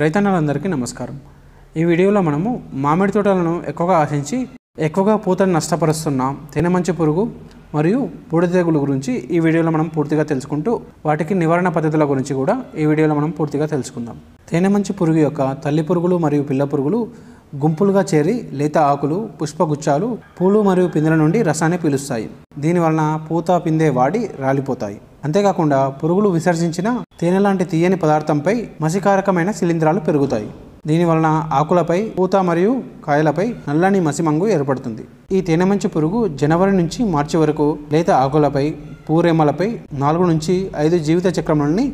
రైతన్నలందరికీ నమస్కారం ఈ వీడియోలో మనము మామిడి తోటలను ఎక్కువగా ఆశించి ఎక్కువగా పూతను నష్టపరుస్తున్న తేనెమంచి పురుగు మరియు బూడిద తెగులు గురించి ఈ వీడియోలో మనం పూర్తిగా తెలుసుకుంటూ వాటికి నివారణ పద్ధతుల గురించి కూడా ఈ వీడియోలో మనం పూర్తిగా తెలుసుకుందాం తేనెమంచి పురుగు యొక్క తల్లి పురుగులు మరియు పిల్ల పురుగులు గుంపులుగా చేరి లేత ఆకులు పుష్పగుచ్చాలు పూలు మరియు పిందెల నుండి రసాన్ని పీలుస్తాయి దీనివలన పూత పిందె వాడి రాలిపోతాయి అంతేకాకుండా పురుగులు విసర్జించిన తేనె లాంటి తీయని పదార్థంపై మసికారకమైన శిలీంధ్రాలు పెరుగుతాయి దీని వలన ఆకులపై పూత మరియు కాయలపై నల్లని మసిమంగు ఏర్పడుతుంది ఈ తేనెమంచు పురుగు జనవరి నుంచి మార్చి వరకు లేత ఆకులపై పూరేమలపై నాలుగు నుంచి ఐదు జీవిత చక్రములని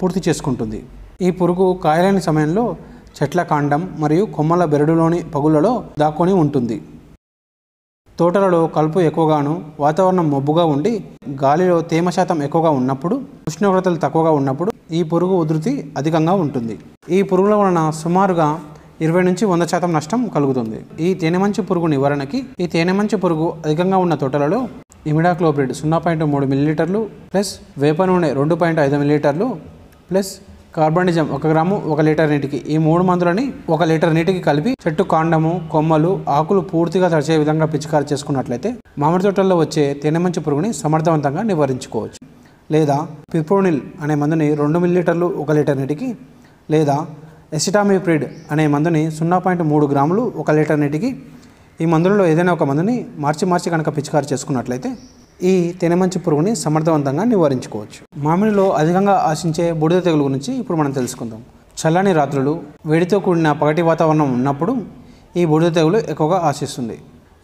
పూర్తి చేసుకుంటుంది ఈ పురుగు కాయలేని సమయంలో చెట్ల కాండం మరియు కొమ్మల బెరడులోని పగులలో దాక్కొని ఉంటుంది తోటలలో కలుపు ఎక్కువగాను వాతావరణం మబ్బుగా ఉండి గాలిలో తేమ శాతం ఎక్కువగా ఉన్నప్పుడు ఉష్ణోగ్రతలు తక్కువగా ఉన్నప్పుడు ఈ పురుగు ఉధృతి అధికంగా ఉంటుంది ఈ పురుగుల వలన సుమారుగా ఇరవై నుంచి వంద శాతం నష్టం కలుగుతుంది ఈ తేనెమంచు పురుగు నివారణకి ఈ తేనెమంచు పురుగు అధికంగా ఉన్న తోటలలో ఇమిడాక్లోబ్రిడ్ సున్నా పాయింట్ మూడు మిల్లీలీటర్లు ప్లస్ వేప నూనె రెండు పాయింట్ ఐదు మిల్లీలీటర్లు ప్లస్ కార్బనిజం ఒక గ్రాము ఒక లీటర్ నీటికి ఈ మూడు మందులని ఒక లీటర్ నీటికి కలిపి చెట్టు కాండము కొమ్మలు ఆకులు పూర్తిగా తడిచే విధంగా పిచికారు చేసుకున్నట్లయితే మామిడి తోటల్లో వచ్చే తేనెమంచి పురుగుని సమర్థవంతంగా నివారించుకోవచ్చు లేదా పిప్రోనిల్ అనే మందుని రెండు మిల్లీటర్లు ఒక లీటర్ నీటికి లేదా ఎసిటామిప్రిడ్ అనే మందుని సున్నా పాయింట్ మూడు గ్రాములు ఒక లీటర్ నీటికి ఈ మందులలో ఏదైనా ఒక మందుని మార్చి మార్చి కనుక పిచికారి చేసుకున్నట్లయితే ఈ తినమంచి పురుగుని సమర్థవంతంగా నివారించుకోవచ్చు మామిడిలో అధికంగా ఆశించే బూడిద తెగులు గురించి ఇప్పుడు మనం తెలుసుకుందాం చల్లని రాత్రులు వేడితో కూడిన పగటి వాతావరణం ఉన్నప్పుడు ఈ బూడిద తెగులు ఎక్కువగా ఆశిస్తుంది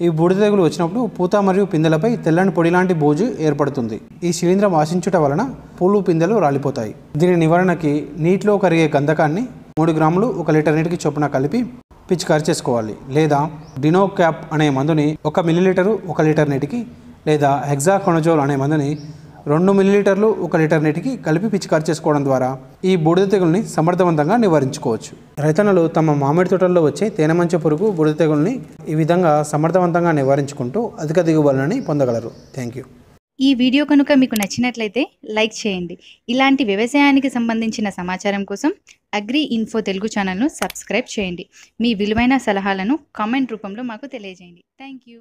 ఈ బూడిద తెగులు వచ్చినప్పుడు పూత మరియు పిందెలపై తెల్లని పొడి లాంటి బూజు ఏర్పడుతుంది ఈ శిలీంద్రం ఆశించుట వలన పూలు పిందెలు రాలిపోతాయి దీని నివారణకి నీటిలో కరిగే గంధకాన్ని మూడు గ్రాములు ఒక లీటర్ నీటికి చొప్పున కలిపి పిచికారి చేసుకోవాలి లేదా డినో క్యాప్ అనే మందుని ఒక మిల్లీలీటరు ఒక లీటర్ నీటికి లేదా హెగ్జాకొనజోల్ అనే మందుని రెండు మిల్లీలీటర్లు ఒక లీటర్ నీటికి కలిపి పిచికారు చేసుకోవడం ద్వారా ఈ బూడిద తెగుల్ని సమర్థవంతంగా నివారించుకోవచ్చు రైతన్నలు తమ మామిడి తోటల్లో వచ్చే తేనెమంచు పురుగు బూడిద తెగుల్ని ఈ విధంగా సమర్థవంతంగా నివారించుకుంటూ అధిక దిగుబడులని పొందగలరు థ్యాంక్ యూ ఈ వీడియో కనుక మీకు నచ్చినట్లయితే లైక్ చేయండి ఇలాంటి వ్యవసాయానికి సంబంధించిన సమాచారం కోసం అగ్రి ఇన్ఫో తెలుగు ఛానల్ను సబ్స్క్రైబ్ చేయండి మీ విలువైన సలహాలను కామెంట్ రూపంలో మాకు తెలియజేయండి థ్యాంక్ యూ